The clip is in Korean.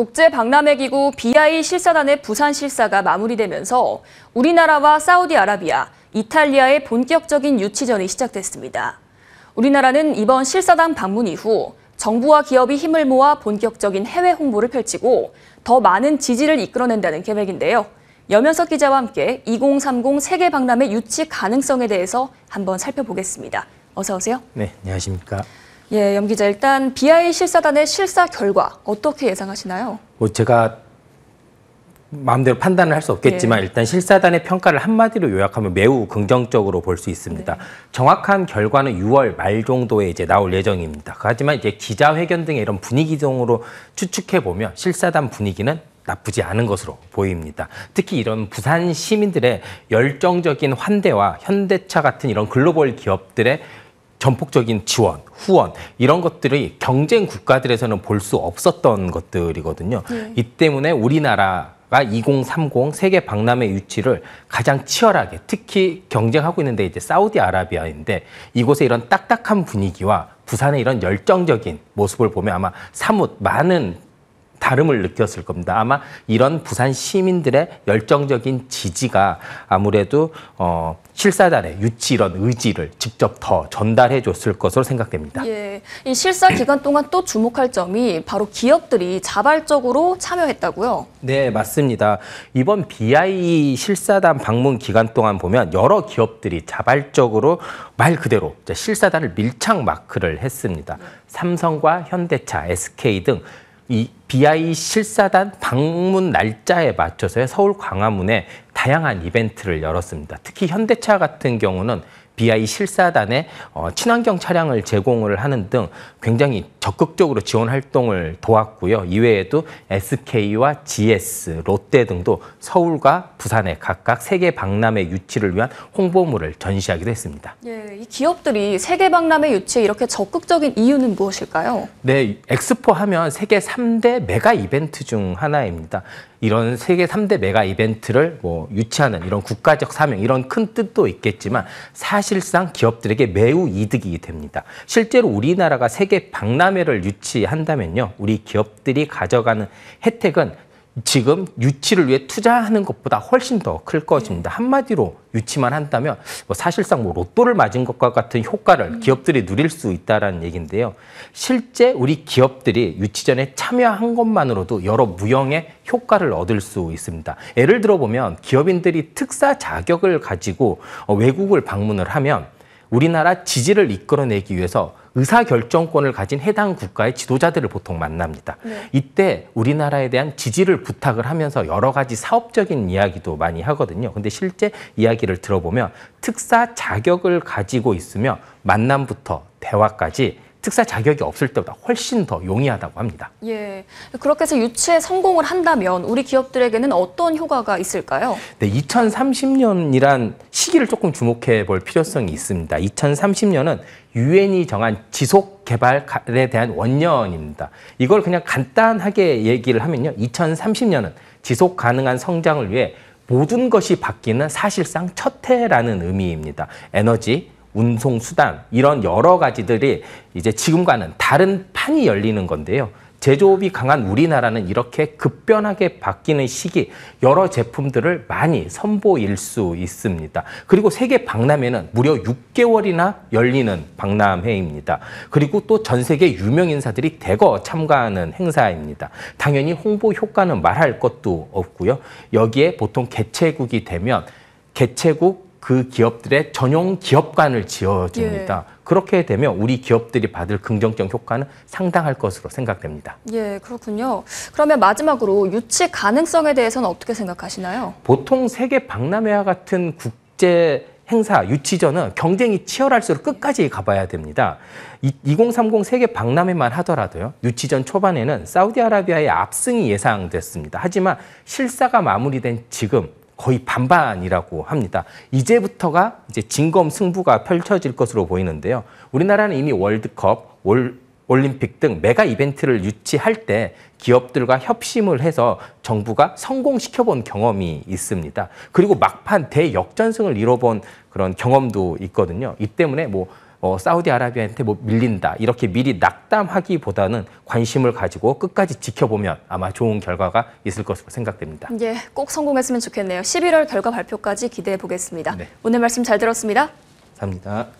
독재박람회기구 BI 실사단의 부산 실사가 마무리되면서 우리나라와 사우디아라비아, 이탈리아의 본격적인 유치전이 시작됐습니다. 우리나라는 이번 실사단 방문 이후 정부와 기업이 힘을 모아 본격적인 해외 홍보를 펼치고 더 많은 지지를 이끌어낸다는 계획인데요. 여면석 기자와 함께 2030 세계 박람회 유치 가능성에 대해서 한번 살펴보겠습니다. 어서 오세요. 네, 안녕하십니까. 예, 염 기자 일단 BI 실사단의 실사 결과 어떻게 예상하시나요? 뭐 제가 마음대로 판단을 할 수 없겠지만 예. 일단 실사단의 평가를 한마디로 요약하면 매우 긍정적으로 볼 수 있습니다. 네. 정확한 결과는 6월 말 정도에 이제 나올 예정입니다. 하지만 이제 기자회견 등의 이런 분위기 등으로 추측해 보면 실사단 분위기는 나쁘지 않은 것으로 보입니다. 특히 이런 부산 시민들의 열정적인 환대와 현대차 같은 이런 글로벌 기업들의 전폭적인 지원, 후원 이런 것들이 경쟁 국가들에서는 볼 수 없었던 것들이거든요. 네. 이 때문에 우리나라 가2030 세계 박람회 유치를 가장 치열하게 특히 경쟁하고 있는데 이제 사우디아라비아인데 이곳의 이런 딱딱한 분위기와 부산의 이런 열정적인 모습을 보면 아마 사뭇 많은 다름을 느꼈을 겁니다. 아마 이런 부산 시민들의 열정적인 지지가 아무래도 어, 실사단의 유치 이런 의지를 직접 더 전달해 줬을 것으로 생각됩니다. 예, 이 실사 기간 동안 또 주목할 점이 바로 기업들이 자발적으로 참여했다고요? 네, 맞습니다. 이번 BI 실사단 방문 기간 동안 보면 여러 기업들이 자발적으로 말 그대로 실사단을 밀착 마크를 했습니다. 삼성과 현대차, SK 등이 BI 실사단 방문 날짜에 맞춰서 서울 광화문에 다양한 이벤트를 열었습니다. 특히 현대차 같은 경우는 BI 실사단에 어, 친환경 차량을 제공을 하는 등 굉장히 적극적으로 지원 활동을 도왔고요. 이외에도 SK와 GS, 롯데 등도 서울과 부산에 각각 세계 박람회 유치를 위한 홍보물을 전시하기도 했습니다. 예, 이 기업들이 세계 박람회 유치에 이렇게 적극적인 이유는 무엇일까요? 네, 엑스포 하면 세계 3대 메가 이벤트 중 하나입니다. 이런 세계 3대 메가 이벤트를 뭐 유치하는 이런 국가적 사명 이런 큰 뜻도 있겠지만 사실 사실상 기업들에게 매우 이득이 됩니다. 실제로 우리나라가 세계 박람회를 유치한다면요. 우리 기업들이 가져가는 혜택은 지금 유치를 위해 투자하는 것보다 훨씬 더 클 것입니다. 네. 한마디로 유치만 한다면 뭐 사실상 뭐 로또를 맞은 것과 같은 효과를 음. 기업들이 누릴 수있다는 얘기인데요. 실제 우리 기업들이 유치전에 참여한 것만으로도 여러 무형의 효과를 얻을 수 있습니다. 예를 들어 보면 기업인들이 특사 자격을 가지고 어, 외국을 방문을 하면 우리나라 지지를 이끌어내기 위해서 의사결정권을 가진 해당 국가의 지도자들을 보통 만납니다. 네. 이때 우리나라에 대한 지지를 부탁을 하면서 여러 가지 사업적인 이야기도 많이 하거든요. 근데 실제 이야기를 들어보면 특사 자격을 가지고 있으며 만남부터 대화까지 특사 자격이 없을 때보다 훨씬 더 용이하다고 합니다. 예, 그렇게 해서 유치에 성공을 한다면 우리 기업들에게는 어떤 효과가 있을까요? 네, 2030년이란 시기를 조금 주목해 볼 필요성이 있습니다. 2030년은 유엔이 정한 지속 개발에 대한 원년입니다. 이걸 그냥 간단하게 얘기를 하면요. 2030년은 지속 가능한 성장을 위해 모든 것이 바뀌는 사실상 첫 해라는 의미입니다. 에너지, 운송 수단 이런 여러 가지들이 이제 지금과는 다른 판이 열리는 건데요. 제조업이 강한 우리나라는 이렇게 급변하게 바뀌는 시기 여러 제품들을 많이 선보일 수 있습니다. 그리고 세계 박람회는 무려 6개월이나 열리는 박람회입니다. 그리고 또 전 세계 유명 인사들이 대거 참가하는 행사입니다. 당연히 홍보 효과는 말할 것도 없고요. 여기에 보통 개최국이 되면 개최국 그 기업들의 전용 기업관을 지어줍니다. 예. 그렇게 되면 우리 기업들이 받을 긍정적 효과는 상당할 것으로 생각됩니다. 예, 그렇군요. 그러면 마지막으로 유치 가능성에 대해서는 어떻게 생각하시나요? 보통 세계 박람회와 같은 국제 행사, 유치전은 경쟁이 치열할수록 끝까지 가봐야 됩니다. 2030 세계 박람회만 하더라도요. 유치전 초반에는 사우디아라비아의 압승이 예상됐습니다. 하지만 실사가 마무리된 지금 거의 반반이라고 합니다. 이제부터가 이제 진검 승부가 펼쳐질 것으로 보이는데요. 우리나라는 이미 월드컵, 월, 올림픽 등 메가 이벤트를 유치할 때 기업들과 협심을 해서 정부가 성공시켜본 경험이 있습니다. 그리고 막판 대역전승을 이뤄본 그런 경험도 있거든요. 이 때문에 뭐 어, 사우디아라비아한테 뭐 밀린다 이렇게 미리 낙담하기보다는 관심을 가지고 끝까지 지켜보면 아마 좋은 결과가 있을 것으로 생각됩니다. 예, 꼭 성공했으면 좋겠네요. 11월 결과 발표까지 기대해 보겠습니다. 네. 오늘 말씀 잘 들었습니다. 감사합니다.